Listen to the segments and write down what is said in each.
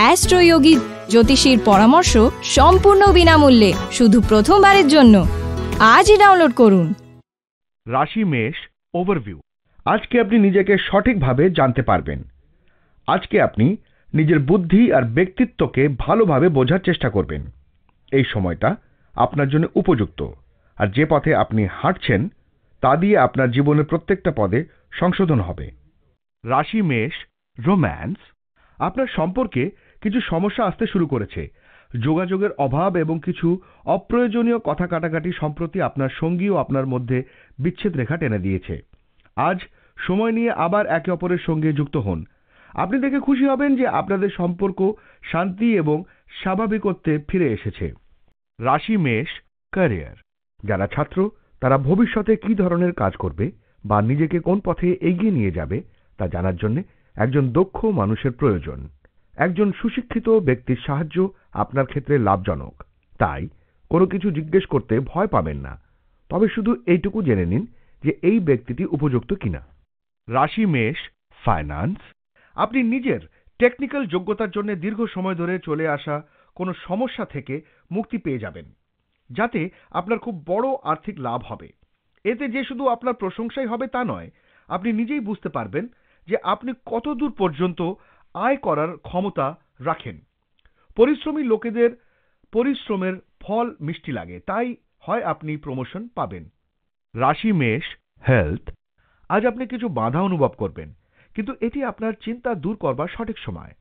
অ্যাস্ট্রোয়োগী জ্যোতিষীর পরামর্শ সম্পূর্ণ বিনামূল্যে শুধু প্রথমবারের জন্য আজই ডাউনলোড করুন রাশি মেষ ওভারভিউ আজকে আপনি নিজেকে সঠিকভাবে জানতে পারবেন আজকে আপনি নিজের বুদ্ধি আর ব্যক্তিত্বকে ভালোভাবে বোঝার চেষ্টা করবেন এই সময়টা আপনার জন্য উপযুক্ত আর যে পথে আপনি হাঁটছেন তা দিয়ে আপনার জীবনের প্রত্যেকটা পদে সংশোধন হবে রাশি মেষ রোম্যান্স আপনার সম্পর্কে কিছু সমস্যা আসতে শুরু করেছে যোগাযোগের অভাব এবং কিছু অপ্রয়োজনীয় কথা কাটাকাটি সম্প্রতি আপনার সঙ্গী ও আপনার মধ্যে বিচ্ছেদ রেখা টেনে দিয়েছে আজ সময় নিয়ে আবার একে অপরের সঙ্গে যুক্ত হন আপনি দেখে খুশি হবেন যে আপনাদের সম্পর্ক শান্তি এবং স্বাভাবিকত্বে ফিরে এসেছে রাশি মেষ ক্যারিয়ার যারা ছাত্র তারা ভবিষ্যতে কি ধরনের কাজ করবে বা নিজেকে কোন পথে এগিয়ে নিয়ে যাবে তা জানার জন্য একজন দক্ষ মানুষের প্রয়োজন একজন সুশিক্ষিত ব্যক্তির সাহায্য আপনার ক্ষেত্রে লাভজনক তাই কোনো কিছু জিজ্ঞেস করতে ভয় পাবেন না তবে শুধু এইটুকু জেনে নিন যে এই ব্যক্তিটি উপযুক্ত কিনা রাশি মেষ ফাইন্যান্স আপনি নিজের টেকনিক্যাল যোগ্যতার জন্য দীর্ঘ সময় ধরে চলে আসা কোনো সমস্যা থেকে মুক্তি পেয়ে যাবেন যাতে আপনার খুব বড় আর্থিক লাভ হবে এতে যে শুধু আপনার প্রশংসাই হবে তা নয় আপনি নিজেই বুঝতে পারবেন যে আপনি কত দূর পর্যন্ত আয় করার ক্ষমতা রাখেন পরিশ্রমী লোকেদের পরিশ্রমের ফল মিষ্টি লাগে তাই হয় আপনি প্রমোশন পাবেন রাশি মেষ হেলথ আজ আপনি কিছু বাধা অনুভব করবেন কিন্তু এটি আপনার চিন্তা দূর করবার সঠিক সময়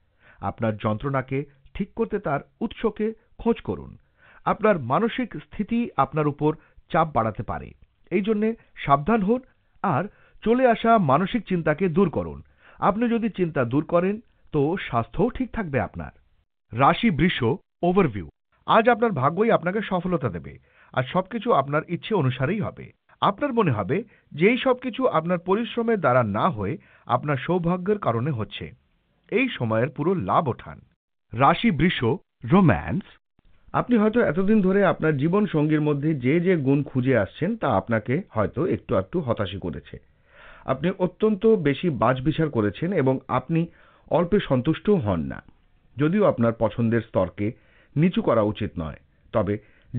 আপনার যন্ত্রণাকে ঠিক করতে তার উৎসকে খোঁজ করুন আপনার মানসিক স্থিতি আপনার উপর চাপ বাড়াতে পারে এই জন্যে সাবধান হন আর চলে আসা মানসিক চিন্তাকে দূর করুন আপনি যদি চিন্তা দূর করেন তো স্বাস্থ্যও ঠিক থাকবে আপনার রাশি বৃষ ওভারভিউ আজ আপনার ভাগ্যই আপনাকে সফলতা দেবে আর সবকিছু আপনার ইচ্ছে অনুসারেই হবে আপনার মনে হবে যেই সব কিছু আপনার পরিশ্রমের দ্বারা না হয়ে আপনার সৌভাগ্যের কারণে হচ্ছে এই সময়ের পুরো লাভ ওঠান রাশি বৃষ রোম্যান্স আপনি হয়তো এতদিন ধরে আপনার জীবন সঙ্গীর মধ্যে যে যে গুণ খুঁজে আসছেন তা আপনাকে হয়তো একটু একটু হতাশি করেছে আপনি অত্যন্ত বেশি বাজবিচার করেছেন এবং আপনি অল্পে সন্তুষ্টও হন না যদিও আপনার পছন্দের স্তরকে নিচু করা উচিত নয় তবে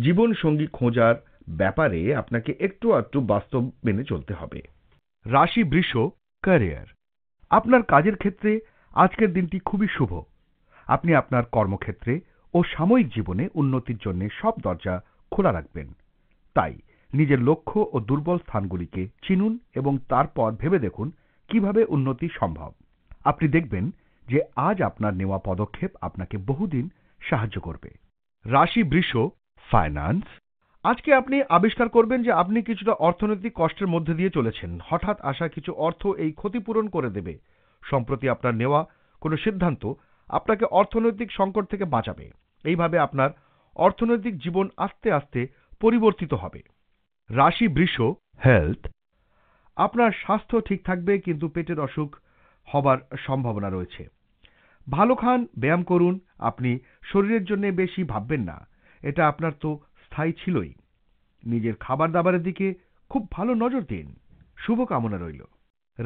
জীবন সঙ্গী খোঁজার ব্যাপারে আপনাকে একটু আধটু বাস্তব মেনে চলতে হবে রাশি বৃষ ক্যারিয়ার আপনার কাজের ক্ষেত্রে আজকের দিনটি খুবই শুভ আপনি আপনার কর্মক্ষেত্রে ও সাময়িক জীবনে উন্নতির জন্য সব দরজা খোলা রাখবেন তাই নিজের লক্ষ্য ও দুর্বল স্থানগুলিকে চিনুন এবং তারপর ভেবে দেখুন কিভাবে উন্নতি সম্ভব আপনি দেখবেন যে আজ আপনার নেওয়া পদক্ষেপ আপনাকে বহুদিন সাহায্য করবে রাশি বৃষ ফাইন্যান্স আজকে আপনি আবিষ্কার করবেন যে আপনি কিছুটা অর্থনৈতিক কষ্টের মধ্যে দিয়ে চলেছেন হঠাৎ আসা কিছু অর্থ এই ক্ষতিপূরণ করে দেবে সম্প্রতি আপনার নেওয়া কোনো সিদ্ধান্ত আপনাকে অর্থনৈতিক সংকট থেকে বাঁচাবে এইভাবে আপনার অর্থনৈতিক জীবন আস্তে আস্তে পরিবর্তিত হবে রাশি বৃষ হেলথ আপনার স্বাস্থ্য ঠিক থাকবে কিন্তু পেটের অসুখ হবার সম্ভাবনা রয়েছে ভালো খান ব্যায়াম করুন আপনি শরীরের জন্য বেশি ভাববেন না এটা আপনার তো স্থায়ী ছিলই নিজের খাবার দাবারের দিকে খুব ভালো নজর দিন শুভকামনা রইল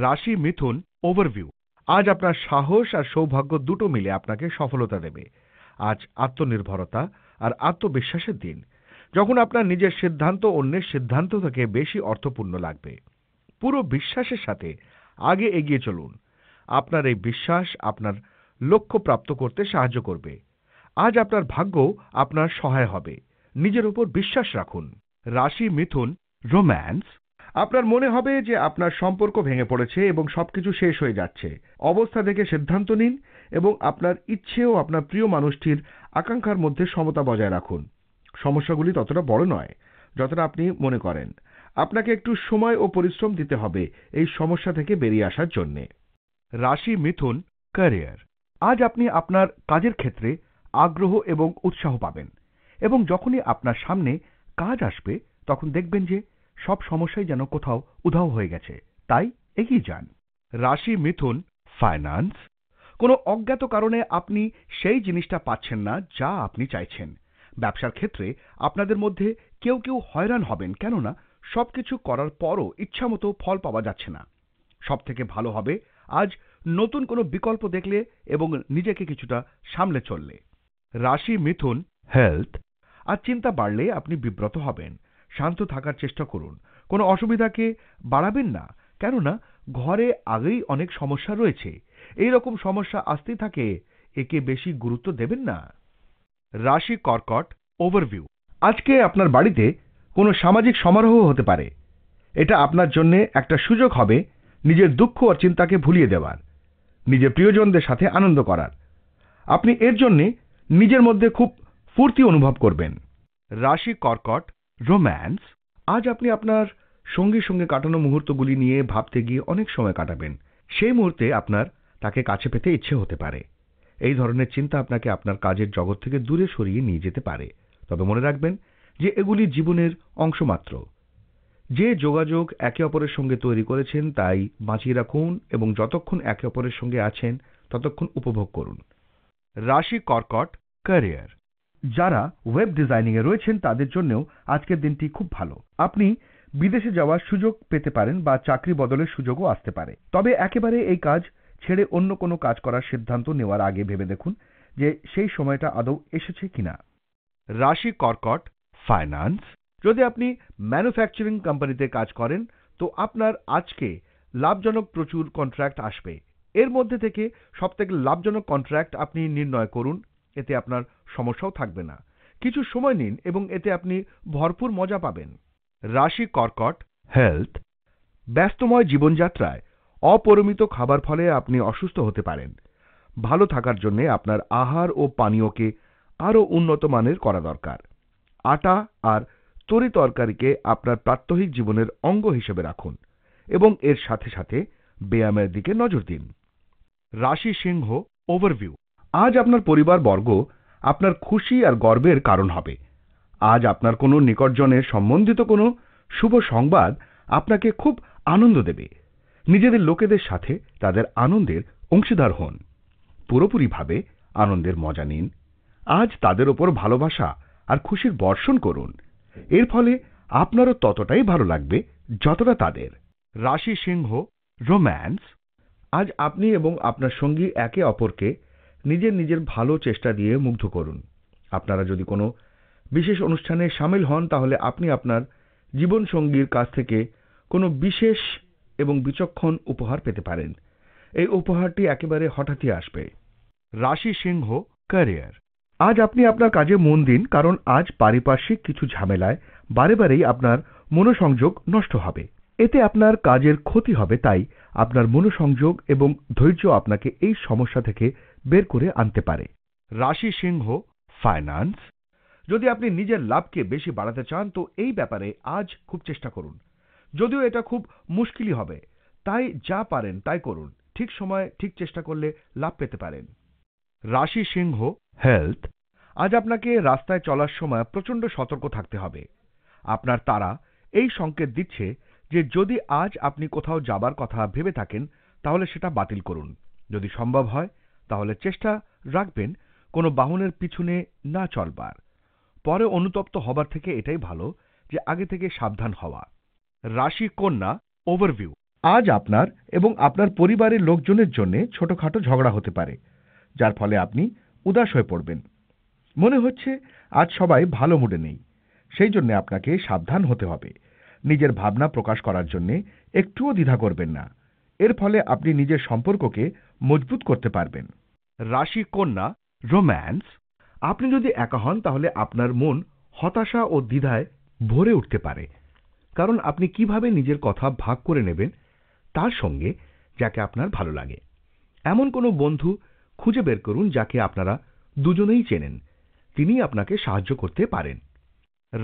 রাশি মিথুন ওভারভিউ আজ আপনার সাহস আর সৌভাগ্য দুটো মিলে আপনাকে সফলতা দেবে আজ আত্মনির্ভরতা আর আত্মবিশ্বাসের দিন যখন আপনার নিজের সিদ্ধান্ত অন্যের সিদ্ধান্ত থেকে বেশি অর্থপূর্ণ লাগবে পুরো বিশ্বাসের সাথে আগে এগিয়ে চলুন আপনার এই বিশ্বাস আপনার লক্ষ্য প্রাপ্ত করতে সাহায্য করবে আজ আপনার ভাগ্য আপনার সহায় হবে নিজের উপর বিশ্বাস রাখুন রাশি মিথুন রোম্যান্স আপনার মনে হবে যে আপনার সম্পর্ক ভেঙে পড়েছে এবং সবকিছু শেষ হয়ে যাচ্ছে অবস্থা থেকে সিদ্ধান্ত নিন এবং আপনার ইচ্ছে ও আপনার প্রিয় মানুষটির আকাঙ্ক্ষার মধ্যে সমতা বজায় রাখুন সমস্যাগুলি ততটা বড় নয় যতটা আপনি মনে করেন আপনাকে একটু সময় ও পরিশ্রম দিতে হবে এই সমস্যা থেকে বেরিয়ে আসার জন্যে রাশি মিথুন ক্যারিয়ার আজ আপনি আপনার কাজের ক্ষেত্রে আগ্রহ এবং উৎসাহ পাবেন এবং যখনই আপনার সামনে কাজ আসবে তখন দেখবেন যে সব সমস্যাই যেন কোথাও উধাও হয়ে গেছে তাই এগিয়ে যান রাশি মিথুন ফাইন্যান্স কোনো অজ্ঞাত কারণে আপনি সেই জিনিসটা পাচ্ছেন না যা আপনি চাইছেন ব্যবসার ক্ষেত্রে আপনাদের মধ্যে কেউ কেউ হয়রান হবেন কেননা সব কিছু করার পরও ইচ্ছামতো ফল পাওয়া যাচ্ছে না সবথেকে ভালো হবে আজ নতুন কোনো বিকল্প দেখলে এবং নিজেকে কিছুটা সামলে চললে রাশি মিথুন হেলথ আর চিন্তা বাড়লে আপনি বিব্রত হবেন শান্ত থাকার চেষ্টা করুন কোনো অসুবিধাকে বাড়াবেন না কেননা ঘরে আগেই অনেক সমস্যা রয়েছে এই রকম সমস্যা আসতেই থাকে একে বেশি গুরুত্ব দেবেন না রাশি কর্কট ওভারভিউ আজকে আপনার বাড়িতে কোনো সামাজিক সমারোহ হতে পারে এটা আপনার জন্য একটা সুযোগ হবে নিজের দুঃখ আর চিন্তাকে ভুলিয়ে দেওয়ার নিজের প্রিয়জনদের সাথে আনন্দ করার আপনি এর জন্যে নিজের মধ্যে খুব ফুর্তি অনুভব করবেন রাশি কর্কট রোম্যান্স আজ আপনি আপনার সঙ্গীর সঙ্গে কাটানো মুহূর্তগুলি নিয়ে ভাবতে গিয়ে অনেক সময় কাটাবেন সেই মুহূর্তে আপনার তাকে কাছে পেতে ইচ্ছে হতে পারে এই ধরনের চিন্তা আপনাকে আপনার কাজের জগৎ থেকে দূরে সরিয়ে নিয়ে যেতে পারে তবে মনে রাখবেন যে এগুলি জীবনের অংশমাত্র যে যোগাযোগ একে অপরের সঙ্গে তৈরি করেছেন তাই বাঁচিয়ে রাখুন এবং যতক্ষণ একে অপরের সঙ্গে আছেন ততক্ষণ উপভোগ করুন রাশি কর্কট ক্যারিয়ার যারা ওয়েব ডিজাইনিংয়ে রয়েছেন তাদের জন্যও আজকের দিনটি খুব ভালো আপনি বিদেশে যাওয়ার সুযোগ পেতে পারেন বা চাকরি বদলের সুযোগও আসতে পারে তবে একেবারে এই কাজ ছেড়ে অন্য কোনো কাজ করার সিদ্ধান্ত নেওয়ার আগে ভেবে দেখুন যে সেই সময়টা আদৌ এসেছে কিনা রাশি কর্কট ফাইন্যান্স যদি আপনি ম্যানুফ্যাকচারিং কোম্পানিতে কাজ করেন তো আপনার আজকে লাভজনক প্রচুর কন্ট্রাক্ট আসবে এর মধ্যে থেকে সবথেকে লাভজনক কন্ট্রাক্ট আপনি নির্ণয় করুন এতে আপনার সমস্যাও থাকবে না কিছু সময় নিন এবং এতে আপনি ভরপুর মজা পাবেন রাশি কর্কট হেলথ ব্যস্তময় জীবনযাত্রায় অপরিমিত খাবার ফলে আপনি অসুস্থ হতে পারেন ভালো থাকার জন্য আপনার আহার ও পানীয়কে আরও উন্নত মানের করা দরকার আটা আর তরি তরকারিকে আপনার প্রাত্যহিক জীবনের অঙ্গ হিসেবে রাখুন এবং এর সাথে সাথে ব্যায়ামের দিকে নজর দিন রাশি সিংহ ওভারভিউ আজ আপনার পরিবার বর্গ আপনার খুশি আর গর্বের কারণ হবে আজ আপনার কোনো নিকটজনের সম্বন্ধিত কোনো শুভ সংবাদ আপনাকে খুব আনন্দ দেবে নিজেদের লোকেদের সাথে তাদের আনন্দের অংশীদার হন পুরোপুরিভাবে আনন্দের মজা নিন আজ তাদের ওপর ভালোবাসা আর খুশির বর্ষণ করুন এর ফলে আপনারও ততটাই ভালো লাগবে যতটা তাদের রাশি সিংহ রোম্যান্স আজ আপনি এবং আপনার সঙ্গী একে অপরকে নিজের নিজের ভালো চেষ্টা দিয়ে মুগ্ধ করুন আপনারা যদি কোনো বিশেষ অনুষ্ঠানে সামিল হন তাহলে আপনি আপনার জীবনসঙ্গীর কাছ থেকে কোনো বিশেষ এবং বিচক্ষণ উপহার পেতে পারেন এই উপহারটি একেবারে হঠাৎই আসবে রাশি সিংহ ক্যারিয়ার আজ আপনি আপনার কাজে মন দিন কারণ আজ পারিপার্শ্বিক কিছু ঝামেলায় বারে বারেই আপনার মনোসংযোগ নষ্ট হবে এতে আপনার কাজের ক্ষতি হবে তাই আপনার মনোসংযোগ এবং ধৈর্য আপনাকে এই সমস্যা থেকে বের করে আনতে পারে রাশি সিংহ ফাইন্যান্স যদি আপনি নিজের লাভকে বেশি বাড়াতে চান তো এই ব্যাপারে আজ খুব চেষ্টা করুন যদিও এটা খুব মুশকিলই হবে তাই যা পারেন তাই করুন ঠিক সময় ঠিক চেষ্টা করলে লাভ পেতে পারেন রাশি সিংহ হেলথ আজ আপনাকে রাস্তায় চলার সময় প্রচণ্ড সতর্ক থাকতে হবে আপনার তারা এই সংকেত দিচ্ছে যে যদি আজ আপনি কোথাও যাবার কথা ভেবে থাকেন তাহলে সেটা বাতিল করুন যদি সম্ভব হয় তাহলে চেষ্টা রাখবেন কোনো বাহনের পিছনে না চলবার পরে অনুতপ্ত হবার থেকে এটাই ভালো যে আগে থেকে সাবধান হওয়া রাশি কন্যা ওভারভিউ আজ আপনার এবং আপনার পরিবারের লোকজনের জন্য ছোটখাটো ঝগড়া হতে পারে যার ফলে আপনি উদাস হয়ে পড়বেন মনে হচ্ছে আজ সবাই ভালো মুডে নেই সেই জন্য আপনাকে সাবধান হতে হবে নিজের ভাবনা প্রকাশ করার জন্যে একটুও দ্বিধা করবেন না এর ফলে আপনি নিজের সম্পর্ককে মজবুত করতে পারবেন রাশি কন্যা রোম্যান্স আপনি যদি একা হন তাহলে আপনার মন হতাশা ও দ্বিধায় ভরে উঠতে পারে কারণ আপনি কিভাবে নিজের কথা ভাগ করে নেবেন তার সঙ্গে যাকে আপনার ভালো লাগে এমন কোনো বন্ধু খুঁজে বের করুন যাকে আপনারা দুজনেই চেনেন তিনি আপনাকে সাহায্য করতে পারেন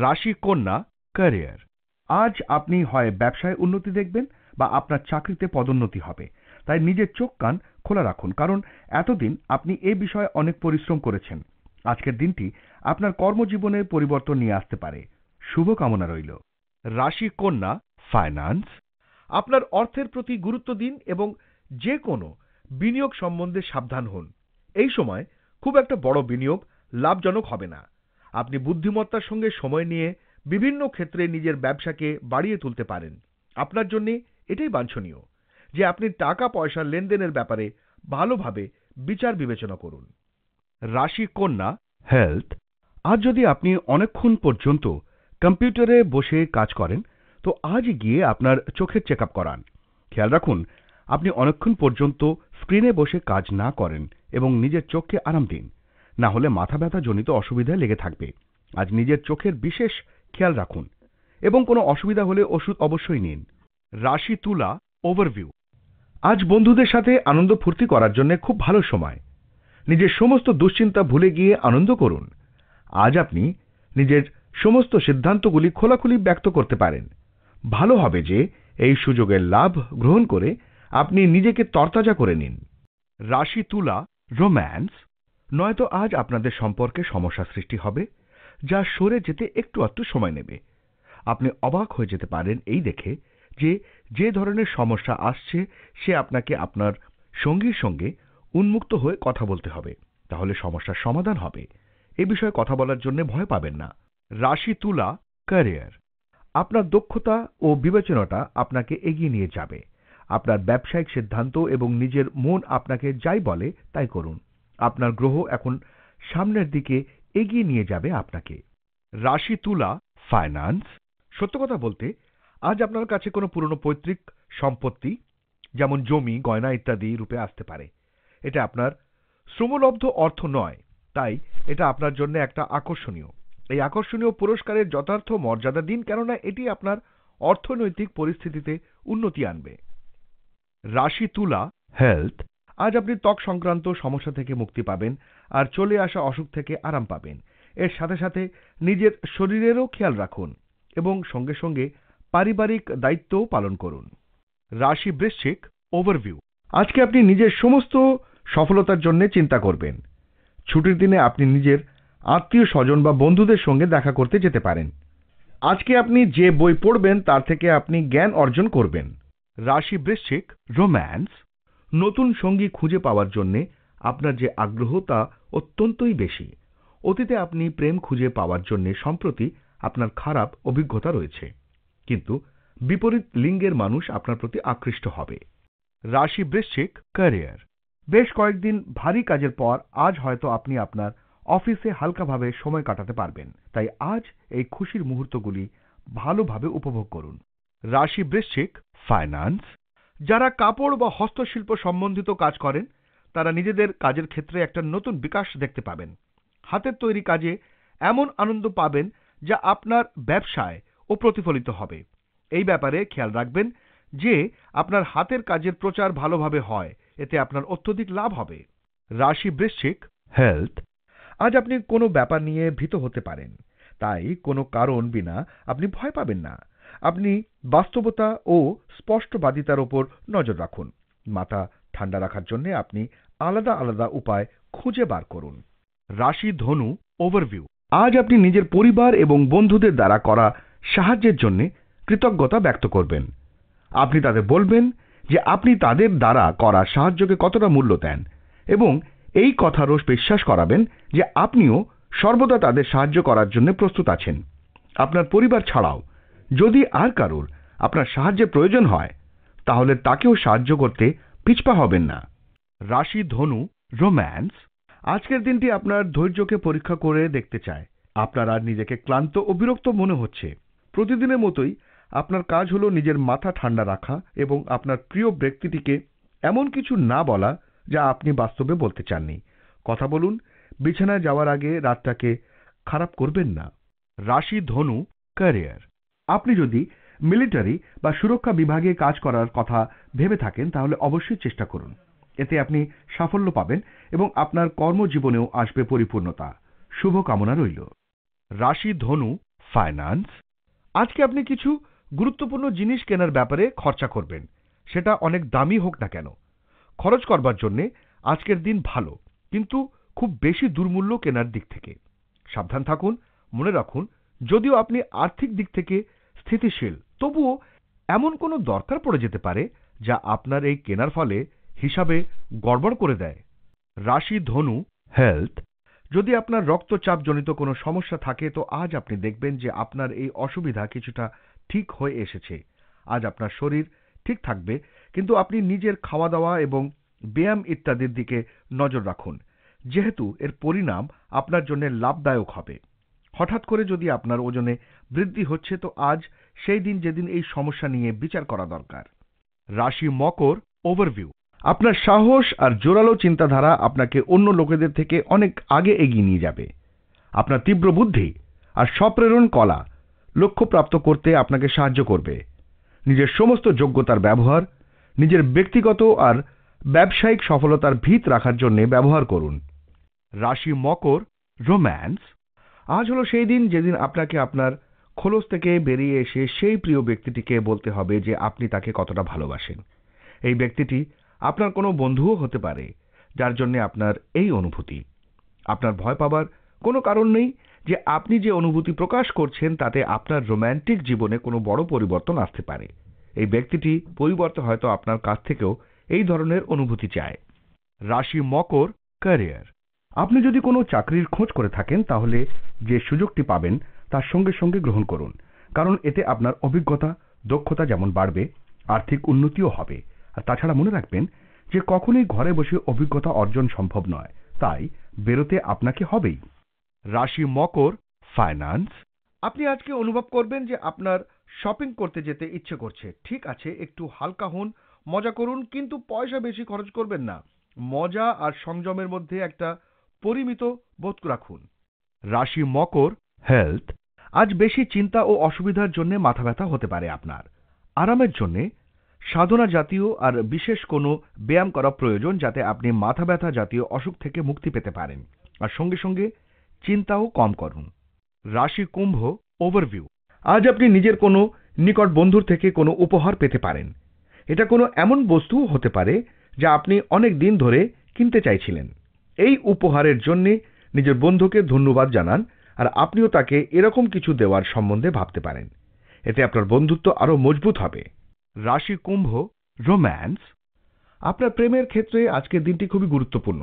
রাশি কন্যা ক্যারিয়ার আজ আপনি হয় ব্যবসায় উন্নতি দেখবেন বা আপনার চাকরিতে পদোন্নতি হবে তাই নিজের চোখ কান খোলা রাখুন কারণ এতদিন আপনি এ বিষয়ে অনেক পরিশ্রম করেছেন আজকের দিনটি আপনার কর্মজীবনে পরিবর্তন নিয়ে আসতে পারে শুভকামনা রইল রাশি কন্যা ফাইন্যান্স আপনার অর্থের প্রতি গুরুত্ব দিন এবং যে কোনো বিনিয়োগ সম্বন্ধে সাবধান হন এই সময় খুব একটা বড় বিনিয়োগ লাভজনক হবে না আপনি বুদ্ধিমত্তার সঙ্গে সময় নিয়ে বিভিন্ন ক্ষেত্রে নিজের ব্যবসাকে বাড়িয়ে তুলতে পারেন আপনার জন্য এটাই বাঞ্ছনীয় যে আপনি টাকা পয়সা লেনদেনের ব্যাপারে ভালোভাবে বিচার বিবেচনা করুন রাশি কন্যা হেলথ আজ যদি আপনি অনেকক্ষণ পর্যন্ত কম্পিউটারে বসে কাজ করেন তো আজ গিয়ে আপনার চোখের চেক করান খেয়াল রাখুন আপনি অনেকক্ষণ পর্যন্ত স্ক্রিনে বসে কাজ না করেন এবং নিজের চোখকে আরাম দিন না হলে মাথা ব্যথা জনিত অসুবিধায় লেগে থাকবে আজ নিজের চোখের বিশেষ খেয়াল রাখুন এবং কোনো অসুবিধা হলে ওষুধ অবশ্যই নিন রাশি তুলা ওভারভিউ আজ বন্ধুদের সাথে আনন্দ ফুর্তি করার জন্য খুব ভালো সময় নিজের সমস্ত দুশ্চিন্তা ভুলে গিয়ে আনন্দ করুন আজ আপনি নিজের সমস্ত সিদ্ধান্তগুলি খোলাখুলি ব্যক্ত করতে পারেন ভালো হবে যে এই সুযোগের লাভ গ্রহণ করে আপনি নিজেকে তরতাজা করে নিন রাশি তুলা রোম্যান্স নয়তো আজ আপনাদের সম্পর্কে সমস্যা সৃষ্টি হবে যা সরে যেতে একটু আধটু সময় নেবে আপনি অবাক হয়ে যেতে পারেন এই দেখে যে যে ধরনের সমস্যা আসছে সে আপনাকে আপনার সঙ্গীর সঙ্গে উন্মুক্ত হয়ে কথা বলতে হবে তাহলে সমস্যার সমাধান হবে এ বিষয়ে কথা বলার জন্য ভয় পাবেন না রাশি তুলা ক্যারিয়ার আপনার দক্ষতা ও বিবেচনাটা আপনাকে এগিয়ে নিয়ে যাবে আপনার ব্যবসায়িক সিদ্ধান্ত এবং নিজের মন আপনাকে যাই বলে তাই করুন আপনার গ্রহ এখন সামনের দিকে এগিয়ে নিয়ে যাবে আপনাকে রাশি তুলা ফাইন্যান্স সত্য কথা বলতে আজ আপনার কাছে কোনো পুরনো পৈতৃক সম্পত্তি যেমন জমি গয়না ইত্যাদি রূপে আসতে পারে এটা আপনার শ্রমলব্ধ অর্থ নয় তাই এটা আপনার জন্য একটা আকর্ষণীয় এই আকর্ষণীয় পুরস্কারের যথার্থ মর্যাদা দিন কেননা এটি আপনার অর্থনৈতিক পরিস্থিতিতে উন্নতি আনবে রাশি তুলা হেলথ আজ আপনি ত্বক সংক্রান্ত সমস্যা থেকে মুক্তি পাবেন আর চলে আসা অসুখ থেকে আরাম পাবেন এর সাথে সাথে নিজের শরীরেরও খেয়াল রাখুন এবং সঙ্গে সঙ্গে পারিবারিক দায়িত্বও পালন করুন রাশি বৃশ্চিক ওভারভিউ আজকে আপনি নিজের সমস্ত সফলতার জন্য চিন্তা করবেন ছুটির দিনে আপনি নিজের আত্মীয় স্বজন বা বন্ধুদের সঙ্গে দেখা করতে যেতে পারেন আজকে আপনি যে বই পড়বেন তার থেকে আপনি জ্ঞান অর্জন করবেন রাশি বৃশ্চিক রোম্যান্স নতুন সঙ্গী খুঁজে পাওয়ার জন্যে আপনার যে আগ্রহ তা অত্যন্তই বেশি অতীতে আপনি প্রেম খুঁজে পাওয়ার জন্যে সম্প্রতি আপনার খারাপ অভিজ্ঞতা রয়েছে কিন্তু বিপরীত লিঙ্গের মানুষ আপনার প্রতি আকৃষ্ট হবে রাশি বৃশ্চিক ক্যারিয়ার বেশ কয়েকদিন ভারী কাজের পর আজ হয়তো আপনি আপনার অফিসে হালকাভাবে সময় কাটাতে পারবেন তাই আজ এই খুশির মুহূর্তগুলি ভালোভাবে উপভোগ করুন রাশি বৃশ্চিক ফাইন্যান্স যারা কাপড় বা হস্তশিল্প সম্বন্ধিত কাজ করেন তারা নিজেদের কাজের ক্ষেত্রে একটা নতুন বিকাশ দেখতে পাবেন হাতের তৈরি কাজে এমন আনন্দ পাবেন যা আপনার ব্যবসায় ও প্রতিফলিত হবে এই ব্যাপারে খেয়াল রাখবেন যে আপনার হাতের কাজের প্রচার ভালোভাবে হয় এতে আপনার অত্যধিক লাভ হবে রাশি বৃশ্চিক হেলথ আজ আপনি কোনো ব্যাপার নিয়ে ভীত হতে পারেন তাই কোনো কারণ বিনা আপনি ভয় পাবেন না আপনি বাস্তবতা ও স্পষ্টবাদিতার ওপর নজর রাখুন মাথা ঠান্ডা রাখার জন্য আপনি আলাদা আলাদা উপায় খুঁজে বার করুন রাশি ধনু ওভারভিউ আজ আপনি নিজের পরিবার এবং বন্ধুদের দ্বারা করা সাহায্যের জন্য কৃতজ্ঞতা ব্যক্ত করবেন আপনি তাদের বলবেন যে আপনি তাদের দ্বারা করা সাহায্যকে কতটা মূল্য দেন এবং এই কথা রোষ বিশ্বাস করাবেন যে আপনিও সর্বদা তাদের সাহায্য করার জন্য প্রস্তুত আছেন আপনার পরিবার ছাড়াও যদি আর কারোর আপনার সাহায্যের প্রয়োজন হয় তাহলে তাকেও সাহায্য করতে পিছপা হবেন না রাশি ধনু রোম্যান্স আজকের দিনটি আপনার ধৈর্যকে পরীক্ষা করে দেখতে চায় আপনার আর নিজেকে ক্লান্ত ও বিরক্ত মনে হচ্ছে প্রতিদিনের মতোই আপনার কাজ হলো নিজের মাথা ঠান্ডা রাখা এবং আপনার প্রিয় ব্যক্তিটিকে এমন কিছু না বলা যা আপনি বাস্তবে বলতে চাননি কথা বলুন বিছানায় যাওয়ার আগে রাতটাকে খারাপ করবেন না রাশি ধনু ক্যারিয়ার আপনি যদি মিলিটারি বা সুরক্ষা বিভাগে কাজ করার কথা ভেবে থাকেন তাহলে অবশ্যই চেষ্টা করুন এতে আপনি সাফল্য পাবেন এবং আপনার কর্মজীবনেও আসবে পরিপূর্ণতা শুভকামনা রইল রাশি ধনু ফাইন্যান্স আজকে আপনি কিছু গুরুত্বপূর্ণ জিনিস কেনার ব্যাপারে খরচা করবেন সেটা অনেক দামি হোক না কেন খরচ করবার জন্যে আজকের দিন ভালো কিন্তু খুব বেশি দুর্মূল্য কেনার দিক থেকে সাবধান থাকুন মনে রাখুন যদিও আপনি আর্থিক দিক থেকে স্থিতিশীল তবুও এমন কোনো দরকার পড়ে যেতে পারে যা আপনার এই কেনার ফলে হিসাবে গড়বড় করে দেয় রাশি ধনু হেলথ যদি আপনার রক্তচাপজনিত কোনো সমস্যা থাকে তো আজ আপনি দেখবেন যে আপনার এই অসুবিধা কিছুটা ঠিক হয়ে এসেছে আজ আপনার শরীর ঠিক থাকবে কিন্তু আপনি নিজের খাওয়া দাওয়া এবং ব্যায়াম ইত্যাদির দিকে নজর রাখুন যেহেতু এর পরিণাম আপনার জন্য লাভদায়ক হবে হঠাৎ করে যদি আপনার ওজনে বৃদ্ধি হচ্ছে তো আজ সেই দিন যেদিন এই সমস্যা নিয়ে বিচার করা দরকার রাশি মকর ওভারভিউ আপনার সাহস আর জোরালো চিন্তাধারা আপনাকে অন্য লোকেদের থেকে অনেক আগে এগিয়ে নিয়ে যাবে আপনার তীব্র বুদ্ধি আর সপ্রেরণ কলা লক্ষ্যপ্রাপ্ত করতে আপনাকে সাহায্য করবে নিজের সমস্ত যোগ্যতার ব্যবহার নিজের ব্যক্তিগত আর ব্যবসায়িক সফলতার ভিত রাখার জন্য ব্যবহার করুন রাশি মকর রোম্যান্স আজ হলো সেই দিন যেদিন আপনাকে আপনার খোলস থেকে বেরিয়ে এসে সেই প্রিয় ব্যক্তিটিকে বলতে হবে যে আপনি তাকে কতটা ভালোবাসেন এই ব্যক্তিটি আপনার কোনো বন্ধুও হতে পারে যার জন্য আপনার এই অনুভূতি আপনার ভয় পাবার কোনো কারণ নেই যে আপনি যে অনুভূতি প্রকাশ করছেন তাতে আপনার রোম্যান্টিক জীবনে কোনো বড় পরিবর্তন আসতে পারে এই ব্যক্তিটি পরিবর্তে হয়তো আপনার কাছ থেকেও এই ধরনের অনুভূতি চায় রাশি মকর ক্যারিয়ার আপনি যদি কোনো চাকরির খোঁজ করে থাকেন তাহলে যে সুযোগটি পাবেন তার সঙ্গে সঙ্গে গ্রহণ করুন কারণ এতে আপনার অভিজ্ঞতা দক্ষতা যেমন বাড়বে আর্থিক উন্নতিও হবে আর তাছাড়া মনে রাখবেন যে কখনোই ঘরে বসে অভিজ্ঞতা অর্জন সম্ভব নয় তাই বেরোতে আপনাকে হবেই রাশি মকর ফাইন্যান্স আপনি আজকে অনুভব করবেন যে আপনার শপিং করতে যেতে ইচ্ছে করছে ঠিক আছে একটু হালকা হন মজা করুন কিন্তু পয়সা বেশি খরচ করবেন না মজা আর সংযমের মধ্যে একটা পরিমিত বোধ রাখুন রাশি মকর হেলথ আজ বেশি চিন্তা ও অসুবিধার জন্য মাথা ব্যথা হতে পারে আপনার আরামের জন্যে সাধনা জাতীয় আর বিশেষ কোনো ব্যায়াম করা প্রয়োজন যাতে আপনি মাথা ব্যথা জাতীয় অসুখ থেকে মুক্তি পেতে পারেন আর সঙ্গে সঙ্গে চিন্তাও কম করুন রাশি কুম্ভ ওভারভিউ আজ আপনি নিজের কোনো নিকট বন্ধুর থেকে কোনো উপহার পেতে পারেন এটা কোনো এমন বস্তু হতে পারে যা আপনি অনেক দিন ধরে কিনতে চাইছিলেন এই উপহারের জন্যে নিজের বন্ধুকে ধন্যবাদ জানান আর আপনিও তাকে এরকম কিছু দেওয়ার সম্বন্ধে ভাবতে পারেন এতে আপনার বন্ধুত্ব আরও মজবুত হবে রাশি কুম্ভ রোম্যান্স আপনার প্রেমের ক্ষেত্রে আজকের দিনটি খুবই গুরুত্বপূর্ণ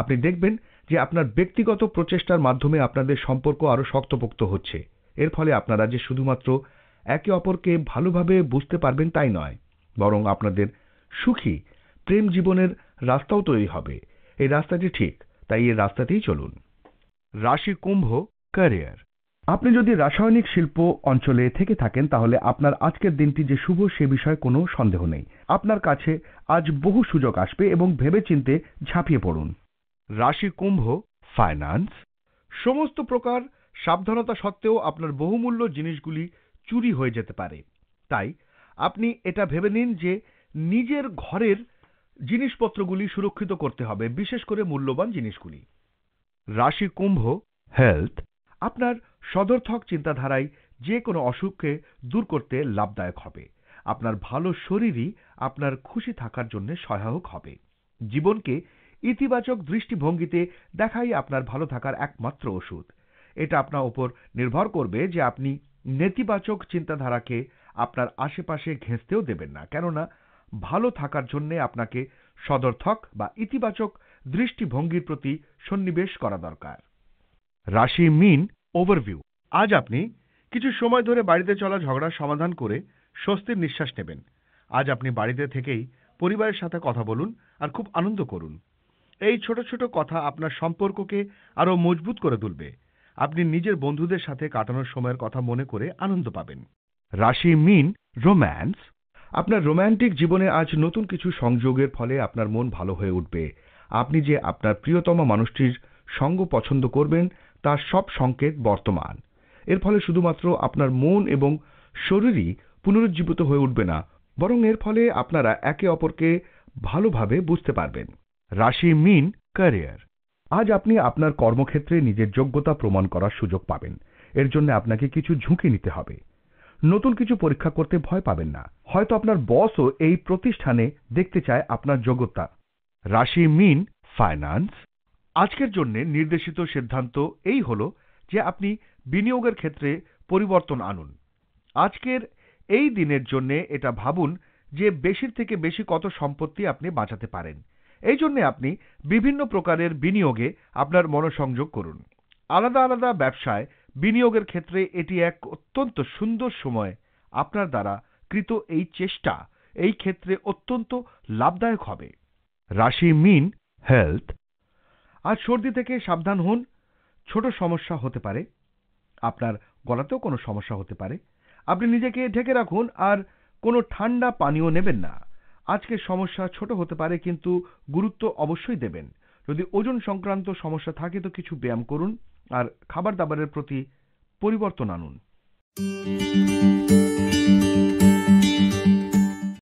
আপনি দেখবেন যে আপনার ব্যক্তিগত প্রচেষ্টার মাধ্যমে আপনাদের সম্পর্ক আরও শক্তপোক্ত হচ্ছে এর ফলে আপনারা যে শুধুমাত্র একে অপরকে ভালোভাবে বুঝতে পারবেন তাই নয় বরং আপনাদের সুখী প্রেম জীবনের রাস্তাও তৈরি হবে এই রাস্তাটি ঠিক তাই এই রাস্তাতেই চলুন রাশি কুম্ভ ক্যারিয়ার আপনি যদি রাসায়নিক শিল্প অঞ্চলে থেকে থাকেন তাহলে আপনার আজকের দিনটি যে শুভ সে বিষয়ে কোনো সন্দেহ নেই আপনার কাছে আজ বহু সুযোগ আসবে এবং ভেবেচিন্তে ঝাঁপিয়ে পড়ুন রাশি কুম্ভ ফাইন্যান্স সমস্ত প্রকার সাবধানতা সত্ত্বেও আপনার বহুমূল্য জিনিসগুলি চুরি হয়ে যেতে পারে তাই আপনি এটা ভেবে নিন যে নিজের ঘরের জিনিসপত্রগুলি সুরক্ষিত করতে হবে বিশেষ করে মূল্যবান জিনিসগুলি রাশি কুম্ভ হেলথ আপনার সদর্থক চিন্তাধারায় যে কোনো অসুখকে দূর করতে লাভদায়ক হবে আপনার ভালো শরীরই আপনার খুশি থাকার জন্য সহায়ক হবে জীবনকে ইতিবাচক দৃষ্টিভঙ্গিতে দেখাই আপনার ভালো থাকার একমাত্র ওষুধ এটা আপনার ওপর নির্ভর করবে যে আপনি নেতিবাচক চিন্তাধারাকে আপনার আশেপাশে ঘেঁচতেও দেবেন না কেননা ভালো থাকার জন্য আপনাকে সদর্থক বা ইতিবাচক দৃষ্টিভঙ্গির প্রতি সন্নিবেশ করা দরকার রাশি মিন ওভারভিউ আজ আপনি কিছু সময় ধরে বাড়িতে চলা ঝগড়ার সমাধান করে স্বস্তির নিঃশ্বাস নেবেন আজ আপনি বাড়িতে থেকেই পরিবারের সাথে কথা বলুন আর খুব আনন্দ করুন এই ছোট ছোট কথা আপনার সম্পর্ককে আরও মজবুত করে তুলবে আপনি নিজের বন্ধুদের সাথে কাটানোর সময়ের কথা মনে করে আনন্দ পাবেন রাশি মিন রোম্যান্স আপনার রোম্যান্টিক জীবনে আজ নতুন কিছু সংযোগের ফলে আপনার মন ভালো হয়ে উঠবে আপনি যে আপনার প্রিয়তম মানুষটির সঙ্গ পছন্দ করবেন তার সব সংকেত বর্তমান এর ফলে শুধুমাত্র আপনার মন এবং শরীরই পুনরুজ্জীবিত হয়ে উঠবে না বরং এর ফলে আপনারা একে অপরকে ভালোভাবে বুঝতে পারবেন রাশি মিন ক্যারিয়ার আজ আপনি আপনার কর্মক্ষেত্রে নিজের যোগ্যতা প্রমাণ করার সুযোগ পাবেন এর জন্য আপনাকে কিছু ঝুঁকি নিতে হবে নতুন কিছু পরীক্ষা করতে ভয় পাবেন না হয়তো আপনার বসও এই প্রতিষ্ঠানে দেখতে চায় আপনার যোগ্যতা রাশি মিন ফাইন্যান্স আজকের জন্য নির্দেশিত সিদ্ধান্ত এই হল যে আপনি বিনিয়োগের ক্ষেত্রে পরিবর্তন আনুন আজকের এই দিনের জন্যে এটা ভাবুন যে বেশির থেকে বেশি কত সম্পত্তি আপনি বাঁচাতে পারেন এই জন্য আপনি বিভিন্ন প্রকারের বিনিয়োগে আপনার মনোসংযোগ করুন আলাদা আলাদা ব্যবসায় বিনিয়োগের ক্ষেত্রে এটি এক অত্যন্ত সুন্দর সময় আপনার দ্বারা কৃত এই চেষ্টা এই ক্ষেত্রে অত্যন্ত লাভদায়ক হবে রাশি মিন হেলথ আজ সর্দি থেকে সাবধান হন ছোট সমস্যা হতে পারে আপনার গলাতেও কোনো সমস্যা হতে পারে আপনি নিজেকে ঢেকে রাখুন আর কোনো ঠান্ডা পানীয় নেবেন না আজকের সমস্যা ছোট হতে পারে কিন্তু গুরুত্ব অবশ্যই দেবেন যদি ওজন সংক্রান্ত সমস্যা থাকে তো কিছু ব্যায়াম করুন আর খাবার দাবারের প্রতি পরিবর্তন আনুন